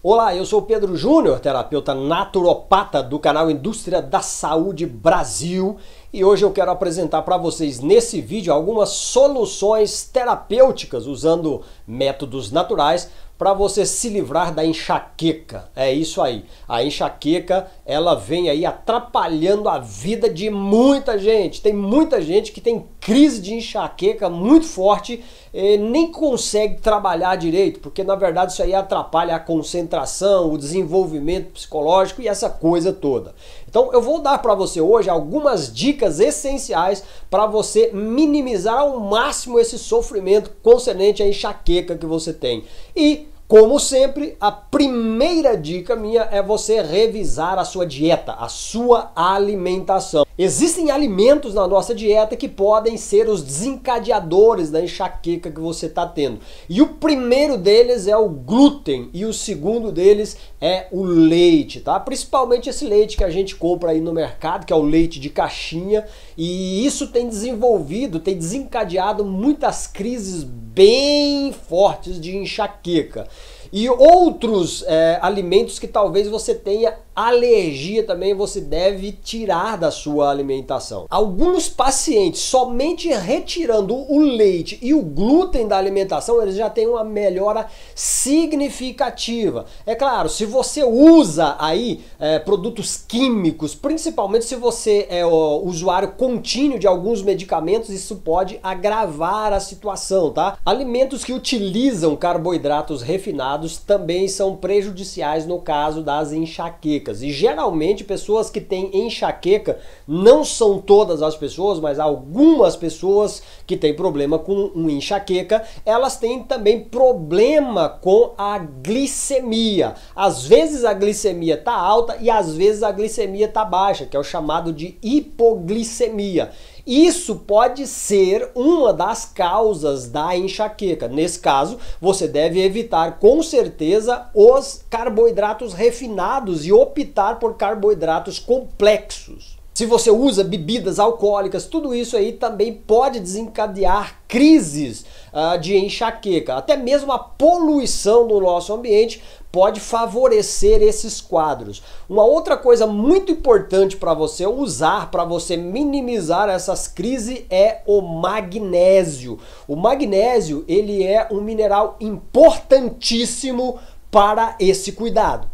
Olá, eu sou Pedro Júnior, terapeuta naturopata do canal Indústria da Saúde Brasil, e hoje eu quero apresentar para vocês nesse vídeo algumas soluções terapêuticas usando métodos naturais para você se livrar da enxaqueca. É isso aí. A enxaqueca, ela vem aí atrapalhando a vida de muita gente. Tem muita gente que tem crise de enxaqueca muito forte e nem consegue trabalhar direito, porque na verdade isso aí atrapalha a concentração, o desenvolvimento psicológico e essa coisa toda. Então eu vou dar para você hoje algumas dicas essenciais para você minimizar ao máximo esse sofrimento concernente à enxaqueca que você tem. E como sempre, a primeira dica minha é você revisar a sua dieta, a sua alimentação. Existem alimentos na nossa dieta que podem ser os desencadeadores da enxaqueca que você está tendo. E o primeiro deles é o glúten e o segundo deles é o leite, tá? Principalmente esse leite que a gente compra aí no mercado, que é o leite de caixinha, e isso tem desenvolvido, tem desencadeado muitas crises bem fortes de enxaqueca. E outros é, alimentos que talvez você tenha alergia também você deve tirar da sua alimentação. Alguns pacientes, somente retirando o leite e o glúten da alimentação, eles já têm uma melhora significativa. É claro, se você usa aí é, produtos químicos, principalmente se você é o, usuário contínuo de alguns medicamentos, isso pode agravar a situação, tá? Alimentos que utilizam carboidratos refinados também são prejudiciais no caso das enxaquecas enxaquecas. E geralmente pessoas que têm enxaqueca não são todas as pessoas, mas algumas pessoas que têm problema com um enxaqueca, elas têm também problema com a glicemia. Às vezes a glicemia tá alta e às vezes a glicemia tá baixa, que é o chamado de hipoglicemia. Isso pode ser uma das causas da enxaqueca. Nesse caso, você deve evitar com certeza os carboidratos refinados e optar por carboidratos complexos. Se você usa bebidas alcoólicas, tudo isso aí também pode desencadear crises uh, de enxaqueca. Até mesmo a poluição do nosso ambiente pode favorecer esses quadros. Uma outra coisa muito importante para você usar, para você minimizar essas crises é o magnésio. O magnésio, ele é um mineral importantíssimo para esse cuidado.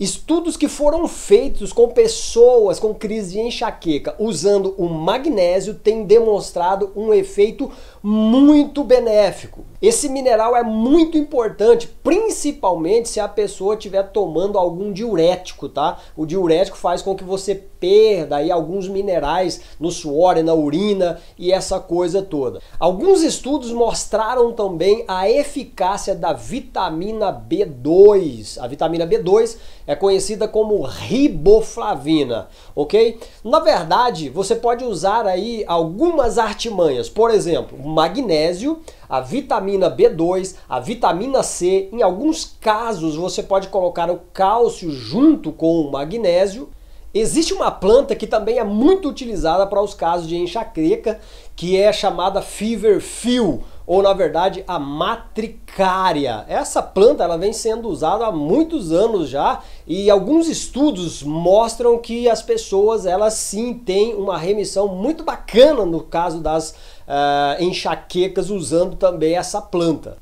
Estudos que foram feitos com pessoas com crise de enxaqueca usando o magnésio têm demonstrado um efeito muito benéfico. Esse mineral é muito importante, principalmente se a pessoa estiver tomando algum diurético, tá? O diurético faz com que você perda aí alguns minerais no suor e na urina e essa coisa toda. Alguns estudos mostraram também a eficácia da vitamina B2. A vitamina B2 é conhecida como riboflavina, ok? Na verdade, você pode usar aí algumas artimanhas, por exemplo, magnésio, a vitamina B2, a vitamina C. Em alguns casos, você pode colocar o cálcio junto com o magnésio. Existe uma planta que também é muito utilizada para os casos de enxaqueca, que é chamada fever fill, ou na verdade a matricária. Essa planta ela vem sendo usada há muitos anos já e alguns estudos mostram que as pessoas elas sim têm uma remissão muito bacana no caso das uh, enxaquecas usando também essa planta.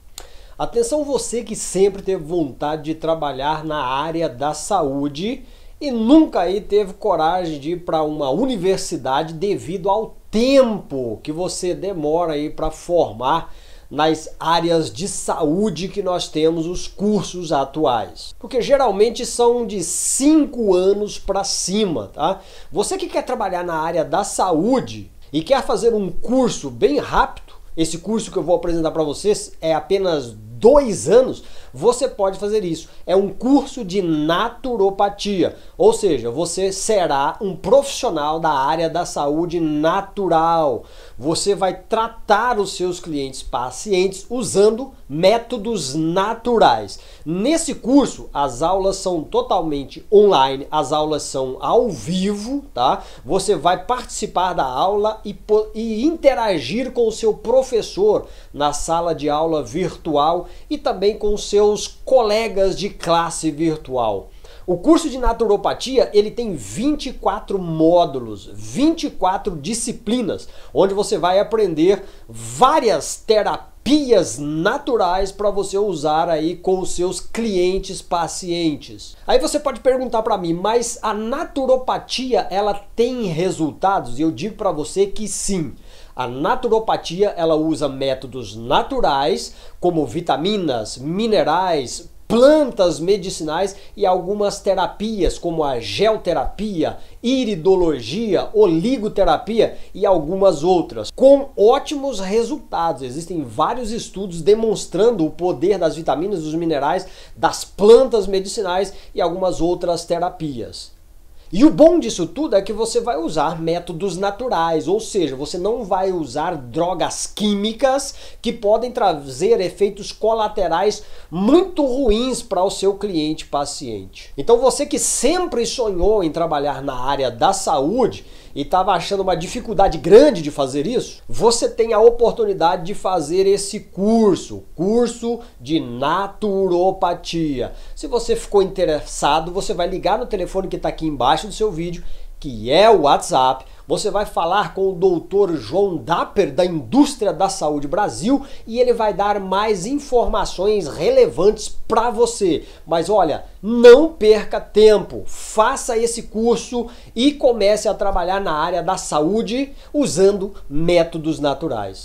Atenção você que sempre teve vontade de trabalhar na área da saúde e nunca aí teve coragem de ir para uma universidade devido ao tempo que você demora aí para formar nas áreas de saúde que nós temos os cursos atuais. Porque geralmente são de 5 anos para cima, tá? Você que quer trabalhar na área da saúde, e quer fazer um curso bem rápido, esse curso que eu vou apresentar para vocês é apenas dois anos, você pode fazer isso. É um curso de naturopatia, ou seja, você será um profissional da área da saúde natural. Você vai tratar os seus clientes pacientes usando métodos naturais. Nesse curso, as aulas são totalmente online, as aulas são ao vivo, tá? Você vai participar da aula e, e interagir com o seu professor na sala de aula virtual e também com seus colegas de classe virtual. O curso de naturopatia, ele tem 24 módulos, 24 disciplinas, onde você vai aprender várias terapias naturais para você usar aí com os seus clientes pacientes. Aí você pode perguntar para mim, mas a naturopatia ela tem resultados? E eu digo para você que sim. A naturopatia ela usa métodos naturais como vitaminas, minerais, plantas medicinais e algumas terapias como a geoterapia, iridologia, oligoterapia e algumas outras, com ótimos resultados. Existem vários estudos demonstrando o poder das vitaminas, dos minerais, das plantas medicinais e algumas outras terapias. E o bom disso tudo é que você vai usar métodos naturais, ou seja, você não vai usar drogas químicas que podem trazer efeitos colaterais muito ruins para o seu cliente paciente. Então você que sempre sonhou em trabalhar na área da saúde, e estava achando uma dificuldade grande de fazer isso, você tem a oportunidade de fazer esse curso, curso de naturopatia. Se você ficou interessado, você vai ligar no telefone que está aqui embaixo do seu vídeo, que é o WhatsApp você vai falar com o doutor João Dapper, da Indústria da Saúde Brasil, e ele vai dar mais informações relevantes para você. Mas olha, não perca tempo, faça esse curso e comece a trabalhar na área da saúde usando métodos naturais.